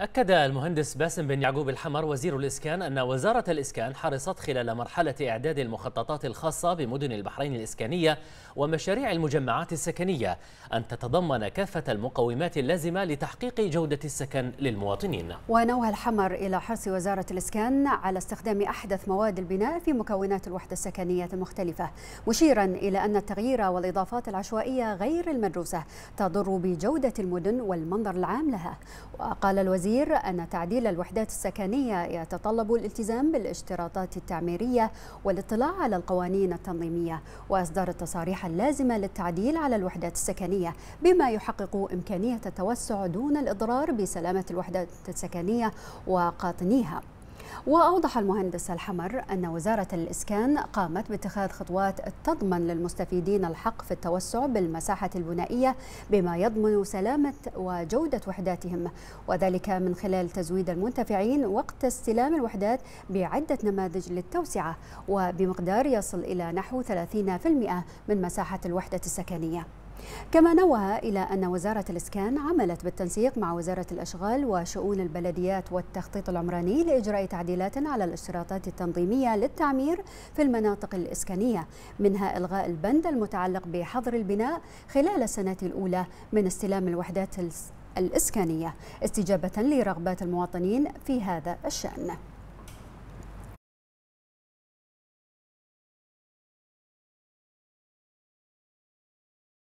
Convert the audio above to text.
أكد المهندس باسم بن يعقوب الحمر وزير الإسكان أن وزارة الإسكان حرصت خلال مرحلة إعداد المخططات الخاصة بمدن البحرين الإسكانية ومشاريع المجمعات السكنية أن تتضمن كافة المقومات اللازمة لتحقيق جودة السكن للمواطنين ونوه الحمر إلى حرص وزارة الإسكان على استخدام أحدث مواد البناء في مكونات الوحدة السكنية المختلفة مشيرا إلى أن التغيير والإضافات العشوائية غير المدروسة تضر بجودة المدن والمنظر العام لها وقال الوزير الوزير أن تعديل الوحدات السكنية يتطلب الالتزام بالاشتراطات التعميرية والاطلاع على القوانين التنظيمية وإصدار التصاريح اللازمة للتعديل على الوحدات السكنية بما يحقق إمكانية التوسع دون الإضرار بسلامة الوحدات السكنية وقاطنيها وأوضح المهندس الحمر أن وزارة الإسكان قامت باتخاذ خطوات تضمن للمستفيدين الحق في التوسع بالمساحة البنائية بما يضمن سلامة وجودة وحداتهم وذلك من خلال تزويد المنتفعين وقت استلام الوحدات بعدة نماذج للتوسعة وبمقدار يصل إلى نحو 30% من مساحة الوحدة السكنية كما نوه إلى أن وزارة الإسكان عملت بالتنسيق مع وزارة الأشغال وشؤون البلديات والتخطيط العمراني لإجراء تعديلات على الاشتراطات التنظيمية للتعمير في المناطق الإسكانية منها إلغاء البند المتعلق بحظر البناء خلال السنة الأولى من استلام الوحدات الإسكانية استجابة لرغبات المواطنين في هذا الشأن